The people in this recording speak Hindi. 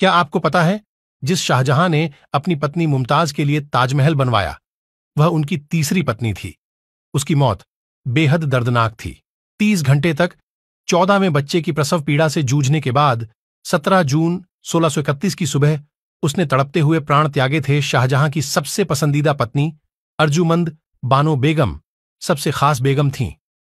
क्या आपको पता है जिस शाहजहां ने अपनी पत्नी मुमताज के लिए ताजमहल बनवाया वह उनकी तीसरी पत्नी थी उसकी मौत बेहद दर्दनाक थी तीस घंटे तक चौदह में बच्चे की प्रसव पीड़ा से जूझने के बाद सत्रह जून सोलह की सुबह उसने तड़पते हुए प्राण त्यागे थे शाहजहां की सबसे पसंदीदा पत्नी अर्जुमंद बानो बेगम सबसे खास बेगम थीं